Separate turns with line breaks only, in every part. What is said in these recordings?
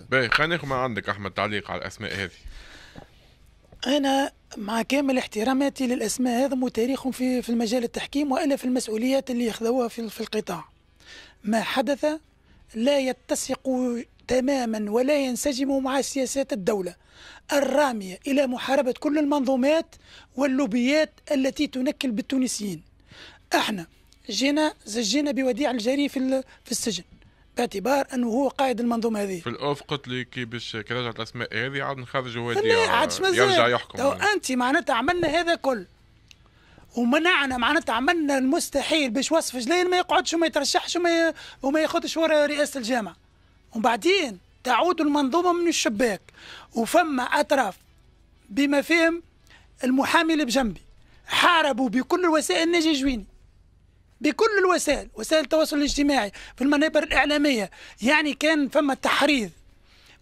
باهي خلينا ناخذ من عندك احمد تعليق على الاسماء هذه
انا مع كامل احتراماتي للاسماء هذم وتاريخهم في في المجال التحكيم والا في المسؤوليات اللي ياخذوها في, في القطاع ما حدث لا يتسق تماما ولا ينسجم مع سياسات الدولة الرامية إلى محاربة كل المنظومات واللوبيات التي تنكل بالتونسيين احنا جينا زجينا بوديع الجري في السجن باعتبار انه هو قائد المنظومه هذه
في الاوف قلت لي كي باش كي رجعت الاسماء هذه عاد نخرجوا هو يرجع يحكم تو
انت معناتها عملنا هذا كل ومنعنا معناتها عملنا المستحيل باش وصف جليل ما يقعدش وما يترشحش وما وما ياخذش ورا رئاسه الجامعه وبعدين تعود المنظومه من الشباك وفما اطراف بما فيهم المحامي اللي بجنبي حاربوا بكل الوسائل ناجي جويني بكل الوسائل وسائل التواصل الاجتماعي في المنابر الإعلامية يعني كان فما تحريض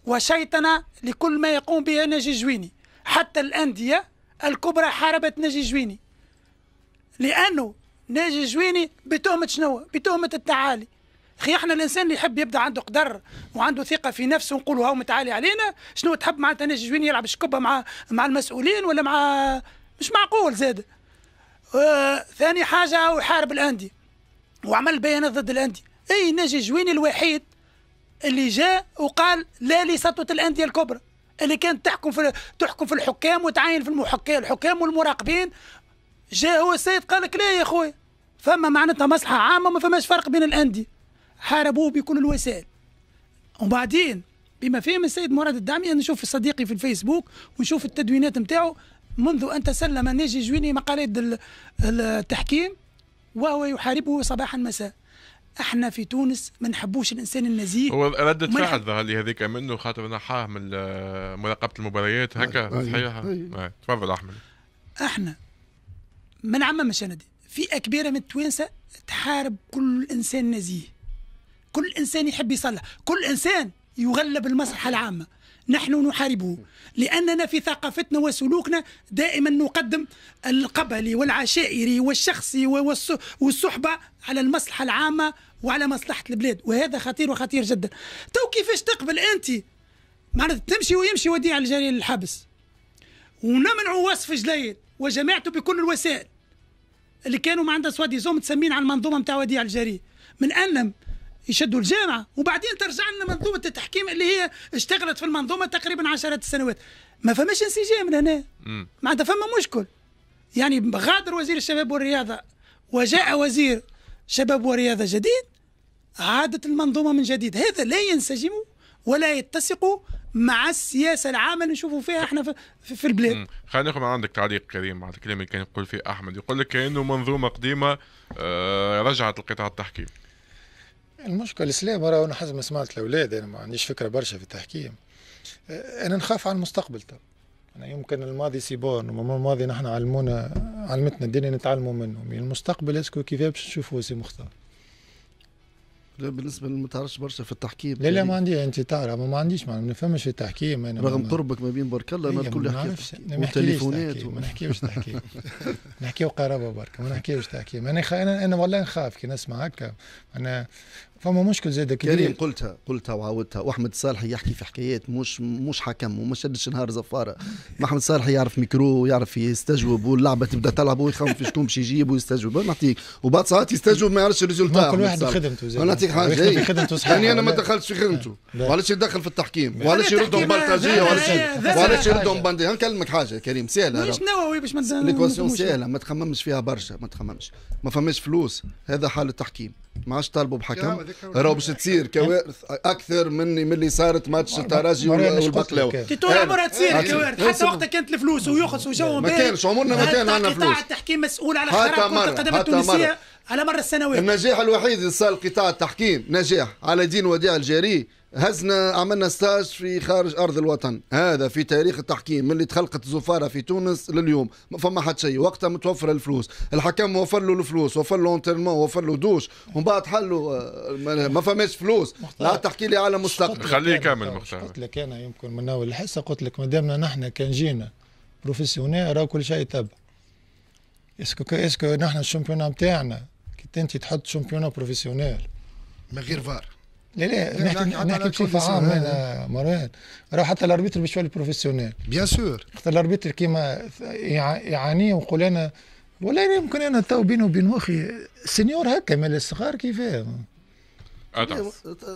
وشيطنة لكل ما يقوم به ناجي جويني حتى الأندية الكبرى حاربت ناجي جويني لأنه ناجي جويني بتهمة شنو بتهمة التعالي خي احنا الانسان اللي يحب يبدا عنده قدر وعنده ثقه في نفسه ونقولوا هاو متعالي علينا شنو تحب معناتها ناجي جويني يلعب شكبه مع مع المسؤولين ولا مع مش معقول زاد آه، ثاني حاجه هو حارب الاندي وعمل بيانات ضد الاندي اي نجي جويني الوحيد اللي جاء وقال لا لسطوه الانديه الكبرى اللي كانت تحكم في تحكم في الحكام وتعين في المحكم الحكام والمراقبين جاء هو السيد قال لك لا يا خويا فما معناتها مصلحه عامه ما فماش فرق بين الانديه حاربوه بكل الوسائل وبعدين بما فيهم السيد مراد الدعمي انا نشوف صديقي في الفيسبوك ونشوف التدوينات نتاعو منذ أن تسلم ناجي جويني مقاليد التحكيم وهو يحاربه صباحا مساء احنا في تونس ما نحبوش الانسان النزيه هو ردة فعل
ظهر لي هذيك منه خاطر نحاه من مراقبه المباريات هكا طيب، طيب، صحيح طيب. نعم. تفضل احمد
احنا ما نعممش انا دي فئه كبيره من التوانسه تحارب كل انسان نزيه كل انسان يحب يصلح كل انسان يغلب المصلحه العامه نحن نحاربه لأننا في ثقافتنا وسلوكنا دائما نقدم القبلي والعشائري والشخصي والصحبة على المصلحة العامة وعلى مصلحة البلاد وهذا خطير وخطير جدا تو كيفاش تقبل أنت معناتها تمشي ويمشي وديع الجليل للحبس ونمنع وصف جليل وجماعته بكل الوسائل اللي كانوا ما عندها سوا ديزوم متسمين على المنظومه نتاع وديع الجري من انم يشدوا الجامعة وبعدين ترجع لنا منظومة التحكيم اللي هي اشتغلت في المنظومة تقريبا عشرات السنوات ما فماش انسجام لهنا معناتها فما مشكل يعني غادر وزير الشباب والرياضة وجاء وزير شباب ورياضة جديد عادت المنظومة من جديد هذا لا ينسجم ولا يتسق مع السياسه العامه اللي نشوفوا فيها احنا في, في البلاد.
خلينا ناخذ من عندك تعليق كريم على الكلام اللي كان يقول فيه احمد يقول لك كانه منظومه قديمه آه، رجعت القطاع التحكيم.
المشكلة السلام راه أنا حسب ما سمعت الأولاد أنا ما عنديش فكرة برشا في التحكيم أنا نخاف على المستقبل تو أنا يعني يمكن الماضي سيبون الماضي نحن علمونا علمتنا الدنيا نتعلموا منه من يعني المستقبل اسكو كيفاش باش نشوفوه سي مختار
بالنسبه للمتعرفش تعرفش برشا في التحكيم لا لا يعني ما
عندي انت تعرف ما عنديش ما نفهمش التحكيم انا رغم قربك
ما بين برك الله انا الكل حكيت وتليفونات ما نحكيوش
تحكيم نحكيو قرابه برك ما نحكيوش تحكيم انا خ... انا والله نخاف كي نسمع هكا انا فما مشكل زاد كبير كريم
قلتها قلتها وعاودتها واحمد صالحي يحكي في حكايات مش مش حكم وما شدش نهار زفاره احمد صالحي يعرف ميكرو ويعرف يستجوب واللعبه تبدا تلعب ويخاف في شكون باش يجيب ويستجوب نعطيك وبعد ساعات يستجوب ما يعرفش الريزولتات كل واحد خدمته نعطيك هذيك حاجه في خدمته صحيح يعني انا ما دخلتش في خدمته وعلاش يدخل في التحكيم وعلاش يردوا بلطجيه وعلاش وعلاش يردوا بندي نكلمك حاجه كريم سهله مش نووي
باش ما ليكواسيون سهله
ما تخممش فيها برشا ما تخممش ما فماش فلوس هذا حال التحكيم ما عادش طالبوا بحكم راهو باش تصير كوارث اكثر من من اللي صارت ماتش
الترجي والبقلاوه كي أه. عمرها تصير أه. كوارث حتى أه. وقتها كانت الفلوس ويخص وجو ما كانش عمرنا ما كان عندنا فلوس قطاع التحكيم مسؤول على كره القدم التونسيه على مر السنوات النجاح
الوحيد اللي صار قطاع التحكيم نجاح على دين وديع الجاري هزنا عملنا ستاج في خارج ارض الوطن هذا في تاريخ التحكيم من اللي تخلقت الزفاره في تونس لليوم ما فما حد شيء وقتها متوفر الفلوس الحكم وفر له الفلوس وفر له انترمون وفر له دوش ومن بعد حلوا آه، ما فماش فلوس لا تحكي لي على مستقبل
خليه كامل مختار
قلت لك انا يمكن من اول الحصه قلت لك ما دامنا نحن كان جينا بروفيسيونيل راه كل شيء تبع اسكو اسكو نحن الشامبيون بتاعنا كي انت تحط شامبيون بروفيسيونيل من غير فار لا لا نحكي نحكي بصفه عامه انا آه، مرات راه حتى الاربيتر باش يولي بروفيسيونيل بيان سور خاطر الاربيتر كيما يعاني ونقول انا ولا يمكن انا تو بينه وبين مخي سينيور هكا مال الصغار كيفاه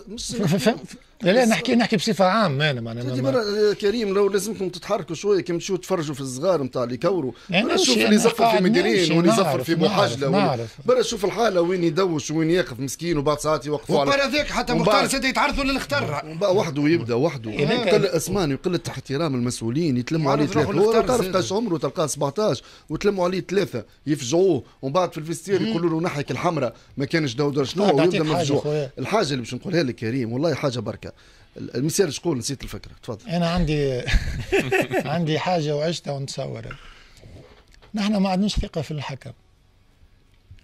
مش لا لا نحكي نحكي بصفه عامه انا معناها تجي برا
آه، كريم لو لازمكم تتحركوا شويه كي تشوفوا تفرجوا في الصغار نتاع اللي كوروا برا شوف اللي يزفر في مديرين واللي يزفر في محجله برا شوف الحاله وين يدوش وين يقف مسكين وبعد ساعات يوقفوا على وبرا ذاك حتى مختار سيدي يتعرضوا للخطر وحده يبدا وحده قل اسمان وقلة احترام المسؤولين يتلموا عليه ثلاثه تعرف قاش عمره تلقاه 17 وتلموا عليه ثلاثه يفجعوه ومن بعد في الفيستير يقولوا له نحيك الحمراء ما كانش دودر شنو ويبدا مفجوع الحاجه اللي باش نقولها لك كريم والله حاجه بركه هكا المثال شكون
نسيت الفكره تفضل انا عندي عندي حاجه وعشتها ونتصور نحن ما عندناش ثقه في الحكم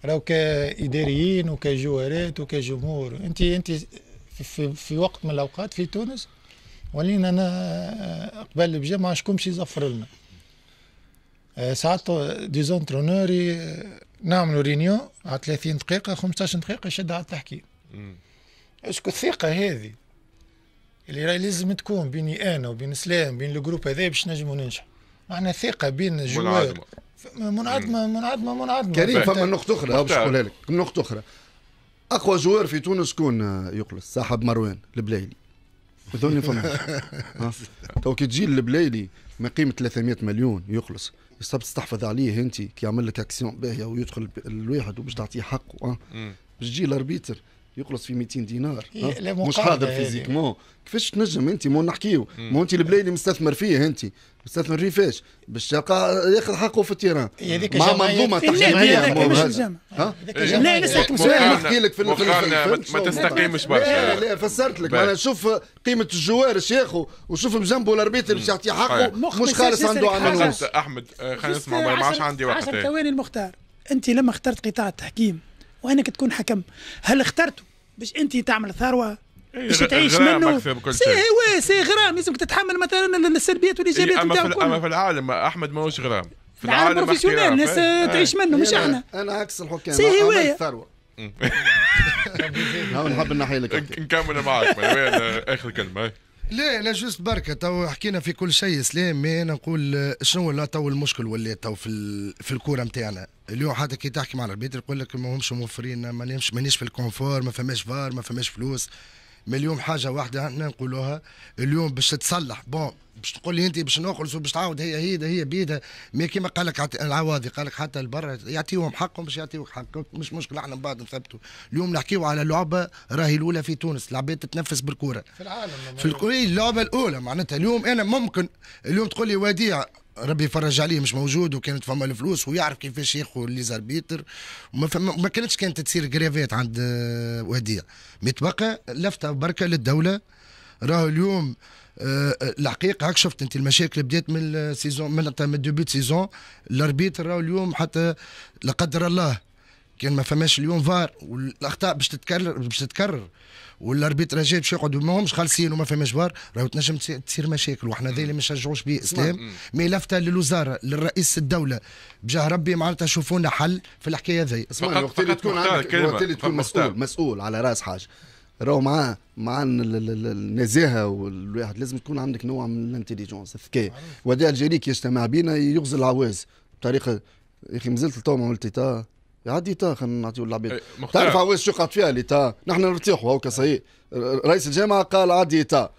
راهو كاداريين وكجوارات وكجمهور انت انت في, في وقت من الاوقات في تونس ولينا انا آه، قبل بجمعه شكون باش يزفر لنا آه، ساعات ديزونترونوري آه، نعملوا رينيو على 30 دقيقه 15 دقيقه يشد على التحكيم اسكو الثقه هذه اللي راهي لازم تكون بيني انا وبين سلام بين الجروب هذا باش نجموا ننجحوا معنا ثقه بين الجوار منعدمه منعدمه منعدمه كريم فما نقطة
أخرى باش نقولها لك نقطة أخرى أقوى جوار في تونس شكون يقلص صاحب مروان البلايلي ذوني فما تو كي تجي البلايلي ما قيمة 300 مليون يخلص تستحفظ عليه أنت كي يعمل لك أكسيون باهية ويدخل الواحد وباش تعطيه حقه باش تجي الأربيتر يخلص في 200 دينار إيه، مش حاضر فيزيكمون كيفاش تنجم انت مو نحكيو مو انت البلاي اللي مستثمر فيه انت مستثمر فيه فاش باش ياخذ حقه في التيران مع منظومه تحكيميه لا نسالك سؤال نحكي لك في ما تستقيمش برشا لا لا فسرت لك انا شوف قيمه الجوار شيخو وشوف بجنبه الاربيتر باش يعطي حقه مش خالص عنده عمل
احمد آه، خلينا نسمع
ما عادش عندي وقت 10 ثواني المختار انت لما اخترت قطاع التحكيم وانك تكون حكم هل اخترته باش انت تعمل ثروه إيه، باش تعيش منه سي سي غرام لازمك تتحمل مثلا السلبيات إيه، والايجابيات إيه اما في, اما في
العالم احمد ماهوش غرام في نعم، العالم بروفيسيونيل الناس إيه. تعيش منه مش احنا
انا عكس الحكام سي هوايه
الثروه
نحب نحيلك نكمل معك اخر كلمه
لا لا جوست بركة تو حكينا في كل شيء سلام مي انا نقول آه، شنو لا تو المشكل ولات تو في في الكورة نتاعنا اليوم حتى كي تحكي مع العباد يقول لك ما همش موفرين مانيش مانيش في الكونفور ما فماش فار ما فماش فلوس مي اليوم حاجه واحده احنا نقولوها اليوم باش تصلح بون باش تقول لي انت باش نخلص وباش تعاود هي هي هي بيدها مي كيما قال لك العواضي قال لك حتى البر يعطيهم حقهم باش يعطيوك حقك مش مشكله احنا من بعد نثبتوا اليوم نحكيو على لعبه راهي الاولى في تونس العباد تتنفس بالكوره في العالم في الكوري إيه، اللعبه الاولى معناتها اليوم انا ممكن اليوم تقول لي وديع ربي يفرج عليه مش موجود وكانت فما الفلوس ويعرف كيفاش ياخذ لي زاربيتر وما فما ما كانتش كانت تصير كريفات عند آه، وديع متبقى لفته بركه للدوله راهو اليوم أه, آه، الحقيقه هاك شفت انت المشاكل بدات من السيزون من من دوبي سيزون الاربيتر راهو اليوم حتى لا قدر الله كان ما فماش اليوم فار والاخطاء باش تتكرر باش تتكرر والاربيتراجات باش يقعدوا ماهمش خالصين وما فماش فار راهو تنجم تصير مشاكل وحنا ذي اللي ما نشجعوش به اسلام مي لفته للوزاره للرئيس الدوله بجاه ربي معناتها شوفوا لنا حل في الحكايه ذي اسمعني وقت اللي تكون عندك وقت اللي تكون مسؤول
مسؤول على راس حاجه راهو مع مع النزاهه والواحد لازم تكون عندك نوع من الانتليجنس الذكاء وهذا الجريك يجتمع بينا يغزل العواز بطريقه يا اخي مازلت تو ما يعدي تا خلينا نعطيو العباد إيه، تعرف عواز شو قعد فيها تا نحن نرتاحوا هكا صحيح رئيس الجامعه قال عدي تا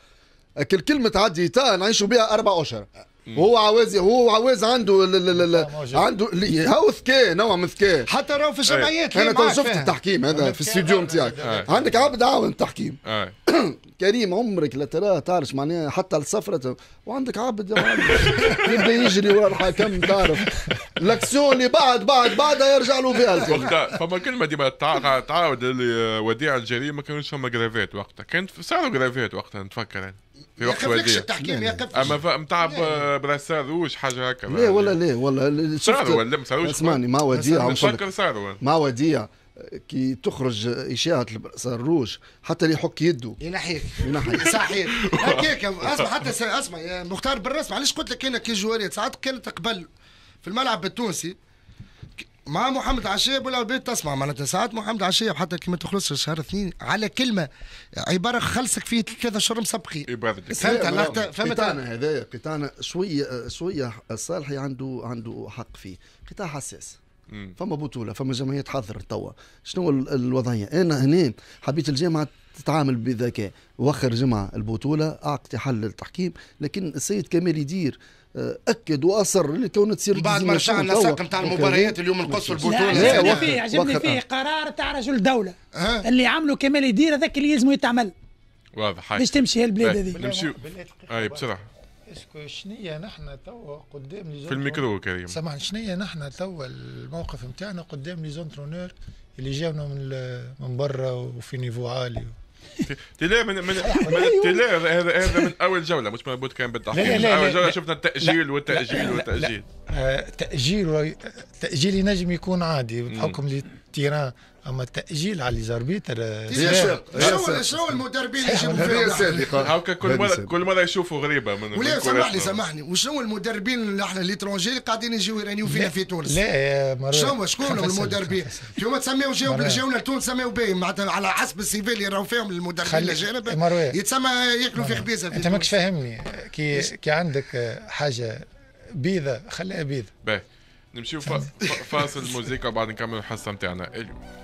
كل كلمه عدي تا نعيشوا بها اربع اشهر هو عواز هو عواز عنده ال ال ال عنده هو ذكاء نوع من الذكاء حتى راهو في إيه. الجمعيات انا تو شفت التحكيم هذا في الاستوديو نتاعك إيه. عندك عبد عاون التحكيم كريم عمرك لا تراه تعرف معناها حتى الصفرة وعندك عبد يبدا يجري ورا الحكم تعرف لاكسيون بعد بعد بعد يرجع له فيها وقتها
فما كلمه ديما تعاود اللي آه، وديع الجريمه ما كانوش فما جرافات وقتها كانت صاروا جرافات وقتها نتفكر انا في وقت وديع التحكيم اما نتاع براسار روج حاجه هكا لا ولا
لا ولا صاروا ولا ما صاروش اسمعني مع وديع نتفكر صاروا مع وديع كي تخرج اشاعه البراسار روج حتى اللي يحك يده ينحيك ينحيك صحيح
هكاك اسمع حتى اسمع مختار بالرسم علاش قلت لك انا كي جواريه ساعات كانت قبل في الملعب التونسي مع محمد عشيب ولا بيت تسمع معناتها ساعات محمد عشيب حتى كي ما تخلصش شهر اثنين على كلمه عباره خلصك فيه ثلاثة شهور مسبقي إيه، فهمت إيه، على فهمت قطاعنا
هذا قطاعنا شويه شويه الصالحي عنده عنده حق فيه قطاع حساس فما بطوله فما جمعيه تحضر توا شنو الوضعيه انا هنا حبيت الجامعه تتعامل بذكاء وخر جمعة البطولة أعطي حل للتحكيم لكن السيد كمال يدير آه، اكد واصر اللي كون تصير بعد ما رجع
النسق نتاع المباريات اليوم نقص البطوله عجبني فيه عجبني فيه قرار تاع رجل دوله أه؟ اللي عمله كمال يدير هذاك اللي يلزمه يتعمل
واضح باش تمشي هالبلاد إيه، هذه نمشي اي بسرعه
اسكو شنيا نحن توا قدام لي في الميكرو كريم سامحني شنيا نحن توا الموقف نتاعنا قدام لي زونترونور اللي جاونا من من برا وفي نيفو عالي
تلاقي من من من أيوه. تلاقي هذا هذا من اول جوله مش من مربوط كان بالتحقيق لا لا لا اول جوله شفنا التاجيل والتاجيل والتاجيل
آه، تاجيل تاجيل ينجم يكون عادي بحكم اللي التيران اما التاجيل على ليزاربيتر
شنو شنو
المدربين اللي يجيبوا فيهم صادقه طيب،
هاكا كل مره كل مره يشوفوا غريبه من ولا سامحني سامحني
وشنو المدربين اللي احنا ليترونجي اللي قاعدين يجيو يرانيو فينا في تونس لا مرات شنو شكون المدربين اليوم تسميو جاو جاونا لتونس سميو باهي معناتها على حسب السي في اللي راهو فيهم المدربين الاجانب يتسمى ياكلوا في خبيزه انت ماكش
فاهمني كي كي عندك حاجه بيضه خليها بيضه
نمشيو فاصل الموزيكا وبعد نكمل الحصه نتاعنا اليوم